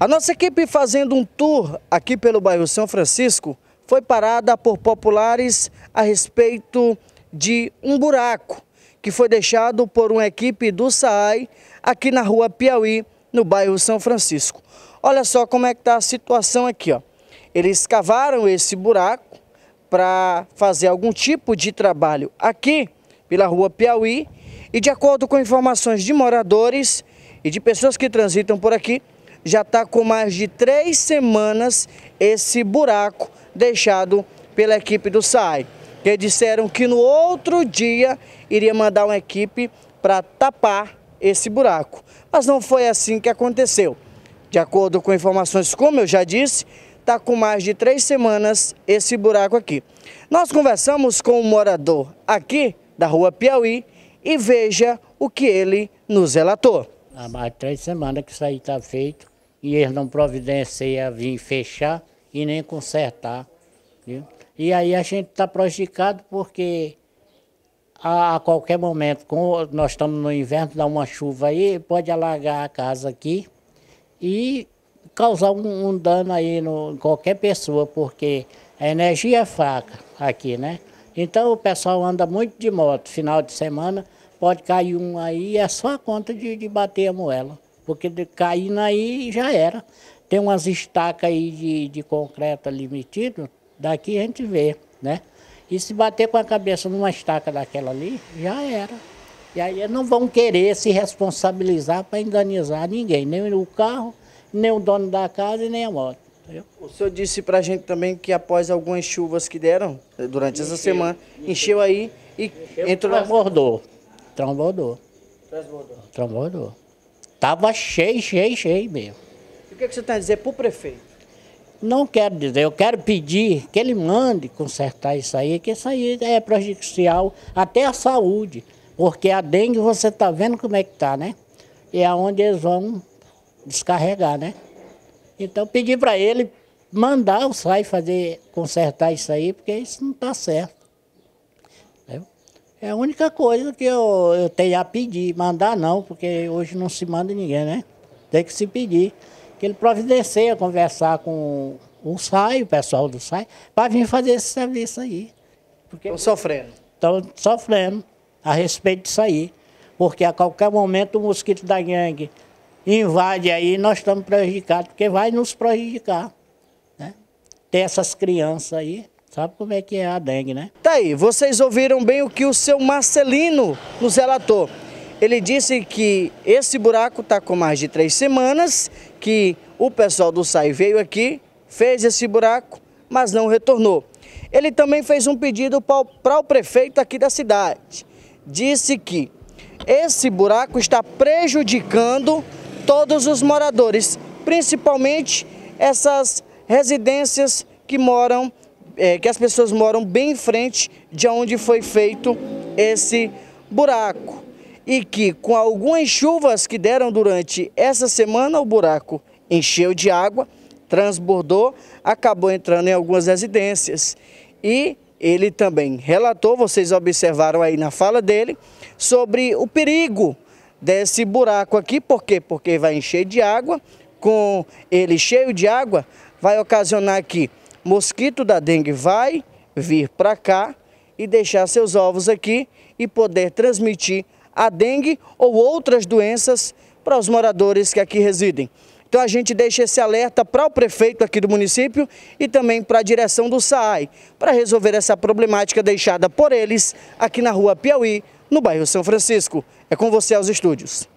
A nossa equipe fazendo um tour aqui pelo bairro São Francisco foi parada por populares a respeito de um buraco que foi deixado por uma equipe do SAAI aqui na rua Piauí, no bairro São Francisco. Olha só como é que está a situação aqui. Ó. Eles cavaram esse buraco para fazer algum tipo de trabalho aqui pela rua Piauí e de acordo com informações de moradores e de pessoas que transitam por aqui, já está com mais de três semanas esse buraco deixado pela equipe do SAI, que disseram que no outro dia iria mandar uma equipe para tapar esse buraco. Mas não foi assim que aconteceu. De acordo com informações, como eu já disse, está com mais de três semanas esse buraco aqui. Nós conversamos com um morador aqui da rua Piauí e veja o que ele nos relatou. Há mais três semanas que isso aí está feito e eles não providenciam vir fechar e nem consertar. Viu? E aí a gente está prejudicado porque a, a qualquer momento, com, nós estamos no inverno, dá uma chuva aí, pode alagar a casa aqui e causar um, um dano aí no, em qualquer pessoa, porque a energia é fraca aqui, né? Então o pessoal anda muito de moto, final de semana, pode cair um aí, é só a conta de, de bater a moela. Porque caindo aí já era. Tem umas estacas aí de, de concreto ali metido, daqui a gente vê, né? E se bater com a cabeça numa estaca daquela ali, já era. E aí não vão querer se responsabilizar para enganizar ninguém, nem o carro, nem o dono da casa e nem a moto. O senhor disse para a gente também que após algumas chuvas que deram eh, durante encheu, essa semana, encheu, encheu aí e encheu, entrou... Transbordou. Transbordou. Transbordou. Transbordou. Estava cheio, cheio, cheio mesmo. E o que, é que você está a dizer para o prefeito? Não quero dizer, eu quero pedir que ele mande consertar isso aí, que isso aí é prejudicial até à saúde, porque a dengue você está vendo como é que está, né? E é onde eles vão descarregar, né? Então pedir para ele mandar o SAI fazer, consertar isso aí, porque isso não está certo. É a única coisa que eu, eu tenho a pedir, mandar não, porque hoje não se manda ninguém, né? Tem que se pedir. Que ele providencie a conversar com o SAI, o pessoal do SAI, para vir fazer esse serviço aí. Estão sofrendo. Estão sofrendo a respeito disso aí. Porque a qualquer momento o mosquito da gangue invade aí, nós estamos prejudicados, porque vai nos prejudicar. Né? Ter essas crianças aí. Sabe como é que é a dengue, né? Tá aí, vocês ouviram bem o que o seu Marcelino nos relatou. Ele disse que esse buraco está com mais de três semanas, que o pessoal do SAI veio aqui, fez esse buraco, mas não retornou. Ele também fez um pedido para o prefeito aqui da cidade. Disse que esse buraco está prejudicando todos os moradores, principalmente essas residências que moram é, que as pessoas moram bem em frente de onde foi feito esse buraco. E que com algumas chuvas que deram durante essa semana, o buraco encheu de água, transbordou, acabou entrando em algumas residências. E ele também relatou, vocês observaram aí na fala dele, sobre o perigo desse buraco aqui, por quê? Porque vai encher de água, com ele cheio de água, vai ocasionar aqui mosquito da dengue vai vir para cá e deixar seus ovos aqui e poder transmitir a dengue ou outras doenças para os moradores que aqui residem. Então a gente deixa esse alerta para o prefeito aqui do município e também para a direção do SAAI, para resolver essa problemática deixada por eles aqui na rua Piauí, no bairro São Francisco. É com você aos estúdios.